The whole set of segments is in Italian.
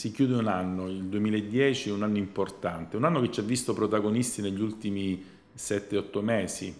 si chiude un anno, il 2010 è un anno importante, un anno che ci ha visto protagonisti negli ultimi 7-8 mesi,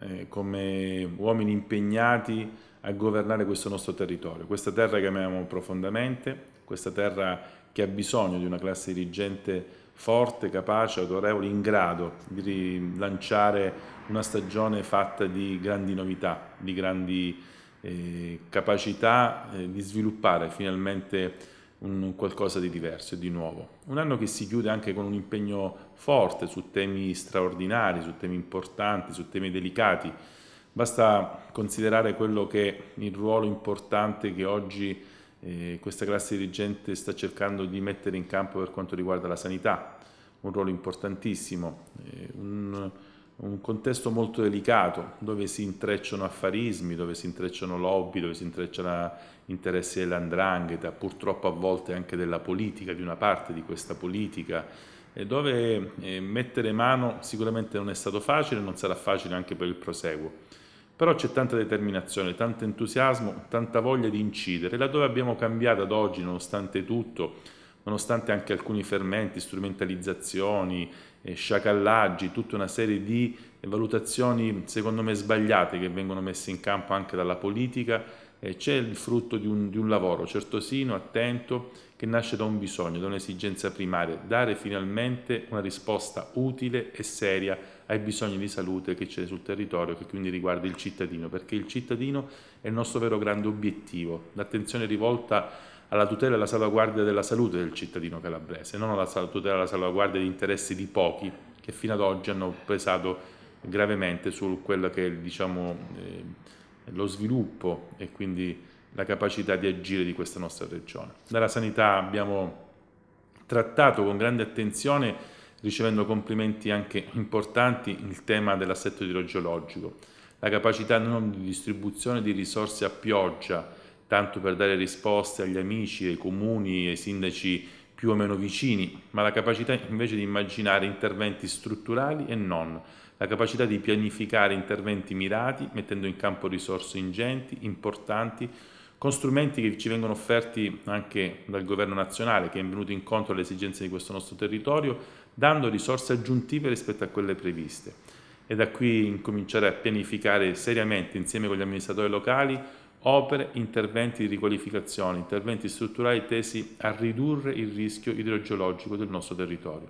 eh, come uomini impegnati a governare questo nostro territorio, questa terra che amiamo profondamente, questa terra che ha bisogno di una classe dirigente forte, capace, autorevole, in grado di rilanciare una stagione fatta di grandi novità, di grandi eh, capacità eh, di sviluppare finalmente un qualcosa di diverso e di nuovo. Un anno che si chiude anche con un impegno forte su temi straordinari, su temi importanti, su temi delicati. Basta considerare quello che il ruolo importante che oggi eh, questa classe dirigente sta cercando di mettere in campo per quanto riguarda la sanità, un ruolo importantissimo, eh, un, un contesto molto delicato dove si intrecciano affarismi, dove si intrecciano lobby, dove si intrecciano interessi dell'andrangheta, purtroppo a volte anche della politica, di una parte di questa politica, e dove eh, mettere mano sicuramente non è stato facile, non sarà facile anche per il proseguo. Però c'è tanta determinazione, tanto entusiasmo, tanta voglia di incidere, laddove abbiamo cambiato ad oggi, nonostante tutto, nonostante anche alcuni fermenti, strumentalizzazioni, sciacallaggi, tutta una serie di valutazioni secondo me sbagliate che vengono messe in campo anche dalla politica, c'è il frutto di un, di un lavoro certosino, attento, che nasce da un bisogno, da un'esigenza primaria, dare finalmente una risposta utile e seria ai bisogni di salute che c'è sul territorio, che quindi riguarda il cittadino, perché il cittadino è il nostro vero grande obiettivo, l'attenzione rivolta a alla tutela e alla salvaguardia della salute del cittadino calabrese, non alla tutela e alla salvaguardia di interessi di pochi che fino ad oggi hanno pesato gravemente su quello che è diciamo, eh, lo sviluppo e quindi la capacità di agire di questa nostra regione. Dalla sanità abbiamo trattato con grande attenzione, ricevendo complimenti anche importanti, il tema dell'assetto idrogeologico, la capacità non di distribuzione di risorse a pioggia, tanto per dare risposte agli amici, ai comuni, ai sindaci più o meno vicini, ma la capacità invece di immaginare interventi strutturali e non, la capacità di pianificare interventi mirati, mettendo in campo risorse ingenti, importanti, con strumenti che ci vengono offerti anche dal governo nazionale, che è venuto incontro alle esigenze di questo nostro territorio, dando risorse aggiuntive rispetto a quelle previste. E da qui incominciare a pianificare seriamente insieme con gli amministratori locali opere, interventi di riqualificazione, interventi strutturali tesi a ridurre il rischio idrogeologico del nostro territorio.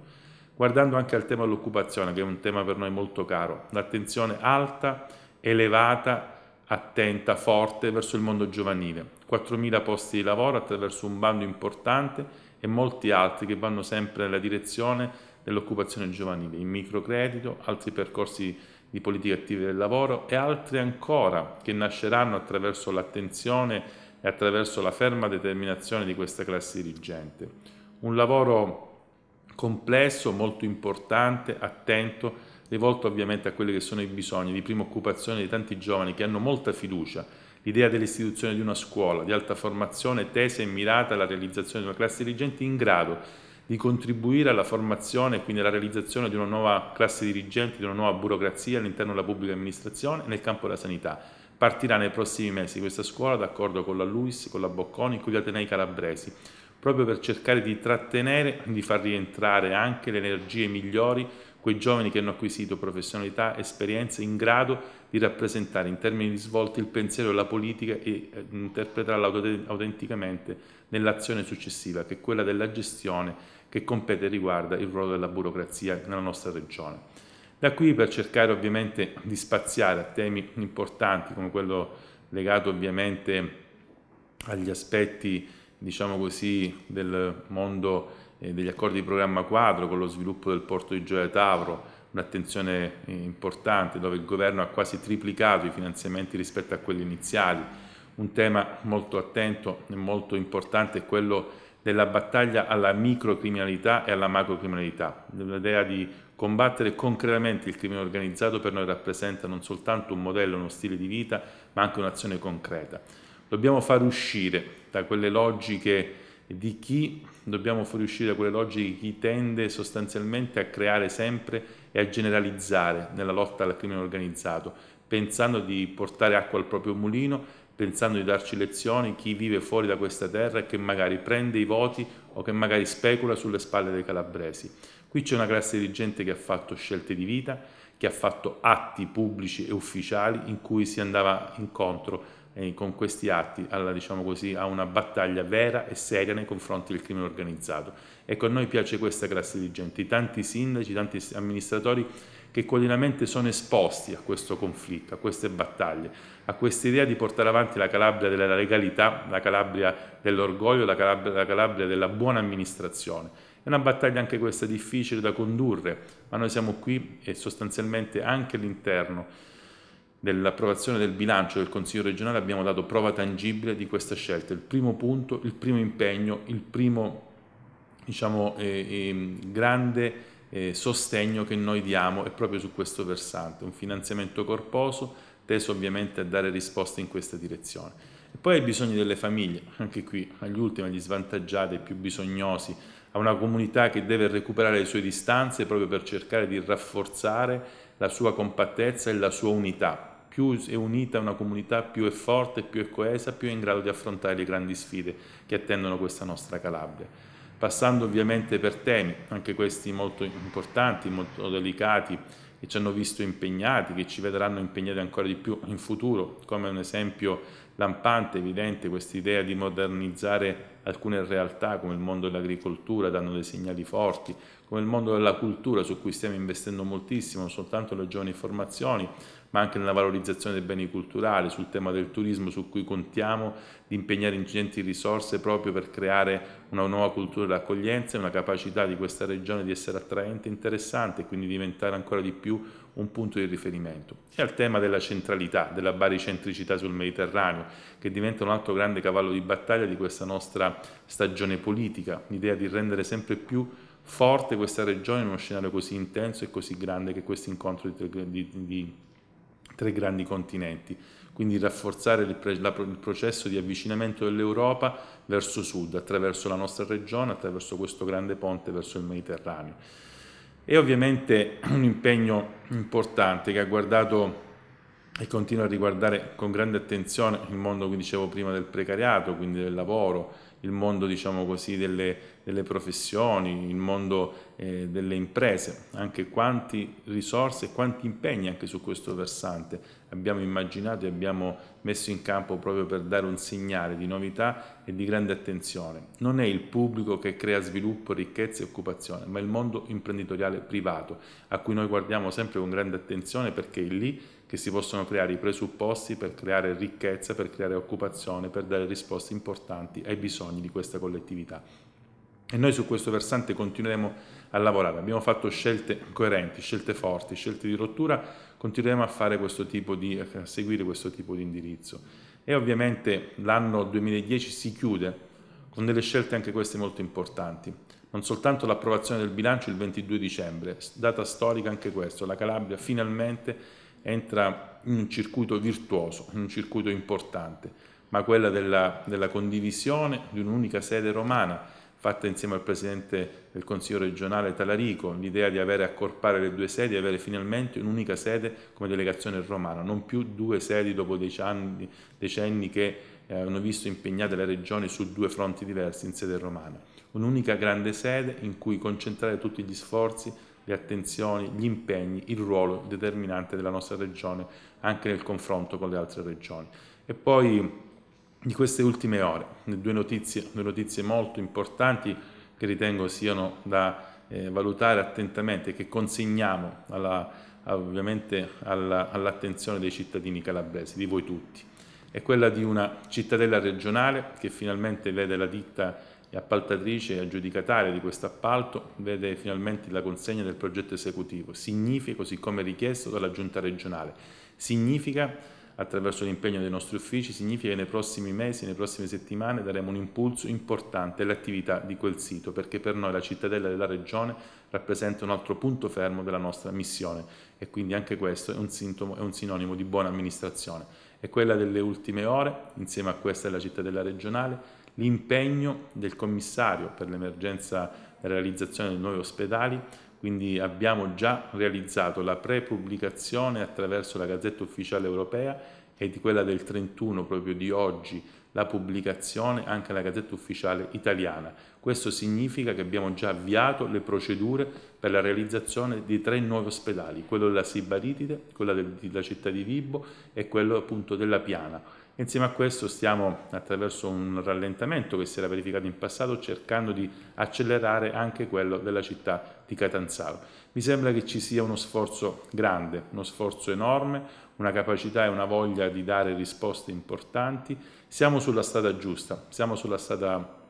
Guardando anche al tema dell'occupazione, che è un tema per noi molto caro, l'attenzione alta, elevata, attenta, forte verso il mondo giovanile. 4.000 posti di lavoro attraverso un bando importante e molti altri che vanno sempre nella direzione dell'occupazione giovanile, il microcredito, altri percorsi di politiche attive del lavoro e altre ancora che nasceranno attraverso l'attenzione e attraverso la ferma determinazione di questa classe dirigente. Un lavoro complesso, molto importante, attento, rivolto ovviamente a quelli che sono i bisogni di prima occupazione di tanti giovani che hanno molta fiducia l'idea dell'istituzione di una scuola di alta formazione tesa e mirata alla realizzazione di una classe dirigente in grado di contribuire alla formazione e quindi alla realizzazione di una nuova classe dirigente, di una nuova burocrazia all'interno della pubblica amministrazione nel campo della sanità. Partirà nei prossimi mesi questa scuola d'accordo con la LUIS, con la Bocconi, con gli Atenei Calabresi, proprio per cercare di trattenere, di far rientrare anche le energie migliori quei giovani che hanno acquisito professionalità, esperienze in grado di rappresentare in termini di svolti il pensiero e la politica e eh, interpretarla autenticamente nell'azione successiva, che è quella della gestione che compete e riguarda il ruolo della burocrazia nella nostra regione. Da qui per cercare ovviamente di spaziare a temi importanti come quello legato ovviamente agli aspetti, diciamo così, del mondo eh, degli accordi di programma quadro con lo sviluppo del porto di Gioia Tavro, un'attenzione eh, importante dove il governo ha quasi triplicato i finanziamenti rispetto a quelli iniziali. Un tema molto attento e molto importante è quello della battaglia alla microcriminalità e alla macrocriminalità. L'idea di combattere concretamente il crimine organizzato per noi rappresenta non soltanto un modello, uno stile di vita, ma anche un'azione concreta. Dobbiamo far uscire da quelle logiche di chi dobbiamo fuoriuscire da quelle logiche chi tende sostanzialmente a creare sempre e a generalizzare nella lotta al crimine organizzato, pensando di portare acqua al proprio mulino, pensando di darci lezioni chi vive fuori da questa terra e che magari prende i voti o che magari specula sulle spalle dei calabresi. Qui c'è una classe dirigente che ha fatto scelte di vita, che ha fatto atti pubblici e ufficiali in cui si andava incontro eh, con questi atti alla, diciamo così, a una battaglia vera e seria nei confronti del crimine organizzato. Ecco, a noi piace questa classe di gente, tanti sindaci, tanti amministratori che quotidianamente sono esposti a questo conflitto, a queste battaglie, a questa idea di portare avanti la Calabria della legalità, la Calabria dell'orgoglio, la Calabria, la Calabria della buona amministrazione. È una battaglia anche questa difficile da condurre, ma noi siamo qui e sostanzialmente anche all'interno dell'approvazione del bilancio del Consiglio regionale abbiamo dato prova tangibile di questa scelta, il primo punto, il primo impegno, il primo diciamo, eh, eh, grande eh, sostegno che noi diamo è proprio su questo versante, un finanziamento corposo teso ovviamente a dare risposte in questa direzione. E poi ai bisogni delle famiglie, anche qui agli ultimi, agli svantaggiati, ai più bisognosi, a una comunità che deve recuperare le sue distanze proprio per cercare di rafforzare la sua compattezza e la sua unità, più è unita una comunità, più è forte, più è coesa, più è in grado di affrontare le grandi sfide che attendono questa nostra Calabria. Passando ovviamente per temi, anche questi molto importanti, molto delicati, che ci hanno visto impegnati, che ci vedranno impegnati ancora di più in futuro, come un esempio lampante, evidente, questa idea di modernizzare alcune realtà come il mondo dell'agricoltura, danno dei segnali forti, come il mondo della cultura su cui stiamo investendo moltissimo, non soltanto nelle giovani formazioni, ma anche nella valorizzazione dei beni culturali, sul tema del turismo su cui contiamo di impegnare ingenti risorse proprio per creare una nuova cultura dell'accoglienza e una capacità di questa regione di essere attraente, e interessante e quindi diventare ancora di più un punto di riferimento. E al tema della centralità, della baricentricità sul Mediterraneo, che diventa un altro grande cavallo di battaglia di questa nostra stagione politica, l'idea di rendere sempre più forte questa regione in uno scenario così intenso e così grande che questo incontro di tre, di, di tre grandi continenti. Quindi rafforzare il, pre, la, il processo di avvicinamento dell'Europa verso sud, attraverso la nostra regione, attraverso questo grande ponte verso il Mediterraneo. E ovviamente un impegno importante che ha guardato e continua a riguardare con grande attenzione il mondo, come dicevo prima, del precariato, quindi del lavoro, il mondo diciamo così, delle, delle, professioni, il mondo eh, delle imprese, anche quante risorse e quanti impegni anche su questo versante abbiamo immaginato e abbiamo messo in campo proprio per dare un segnale di novità e di grande attenzione. Non è il pubblico che crea sviluppo, ricchezza e occupazione, ma il mondo imprenditoriale privato, a cui noi guardiamo sempre con grande attenzione perché è lì che si possono creare i presupposti per creare ricchezza, per creare occupazione, per dare risposte importanti ai bisogni di questa collettività. E noi su questo versante continueremo a lavorare. Abbiamo fatto scelte coerenti, scelte forti, scelte di rottura, continueremo a, questo di, a seguire questo tipo di indirizzo. E ovviamente l'anno 2010 si chiude con delle scelte anche queste molto importanti. Non soltanto l'approvazione del bilancio il 22 dicembre, data storica anche questo, la Calabria finalmente entra in un circuito virtuoso, in un circuito importante, ma quella della, della condivisione di un'unica sede romana, fatta insieme al Presidente del Consiglio regionale Talarico, l'idea di avere accorpare le due sedi, avere finalmente un'unica sede come delegazione romana, non più due sedi dopo decenni, decenni che eh, hanno visto impegnate le regioni su due fronti diversi in sede romana. Un'unica grande sede in cui concentrare tutti gli sforzi le attenzioni, gli impegni, il ruolo determinante della nostra regione anche nel confronto con le altre regioni. E poi di queste ultime ore, due notizie, due notizie molto importanti che ritengo siano da eh, valutare attentamente, che consegniamo alla, ovviamente alla, all'attenzione dei cittadini calabresi, di voi tutti. È quella di una cittadella regionale che finalmente vede la ditta appaltatrice e aggiudicataria di questo appalto vede finalmente la consegna del progetto esecutivo. Significa, così come richiesto dalla Giunta regionale, significa attraverso l'impegno dei nostri uffici, significa che nei prossimi mesi, nelle prossime settimane daremo un impulso importante all'attività di quel sito, perché per noi la cittadella della regione rappresenta un altro punto fermo della nostra missione e quindi anche questo è un, sintomo, è un sinonimo di buona amministrazione. E quella delle ultime ore, insieme a questa della cittadella regionale, L'impegno del commissario per l'emergenza e realizzazione dei nuovi ospedali, quindi abbiamo già realizzato la pre-pubblicazione attraverso la Gazzetta Ufficiale Europea e di quella del 31 proprio di oggi la pubblicazione anche alla Gazzetta Ufficiale Italiana. Questo significa che abbiamo già avviato le procedure per la realizzazione di tre nuovi ospedali, quello della Sibaritide, quello della città di Vibo e quello appunto della Piana Insieme a questo stiamo, attraverso un rallentamento che si era verificato in passato, cercando di accelerare anche quello della città di Catanzaro. Mi sembra che ci sia uno sforzo grande, uno sforzo enorme, una capacità e una voglia di dare risposte importanti. Siamo sulla strada giusta, siamo sulla strada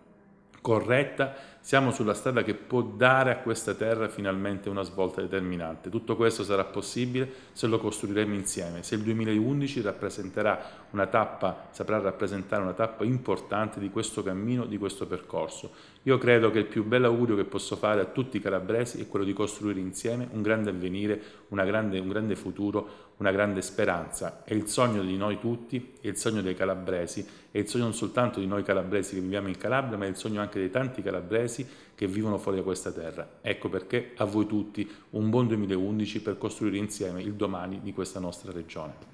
corretta siamo sulla strada che può dare a questa terra finalmente una svolta determinante. Tutto questo sarà possibile se lo costruiremo insieme, se il 2011 rappresenterà una tappa, saprà rappresentare una tappa importante di questo cammino, di questo percorso. Io credo che il più bel augurio che posso fare a tutti i calabresi è quello di costruire insieme un grande avvenire, grande, un grande futuro, una grande speranza. È il sogno di noi tutti, è il sogno dei calabresi, è il sogno non soltanto di noi calabresi che viviamo in Calabria, ma è il sogno anche dei tanti calabresi paesi che vivono fuori da questa terra. Ecco perché a voi tutti un buon 2011 per costruire insieme il domani di questa nostra regione.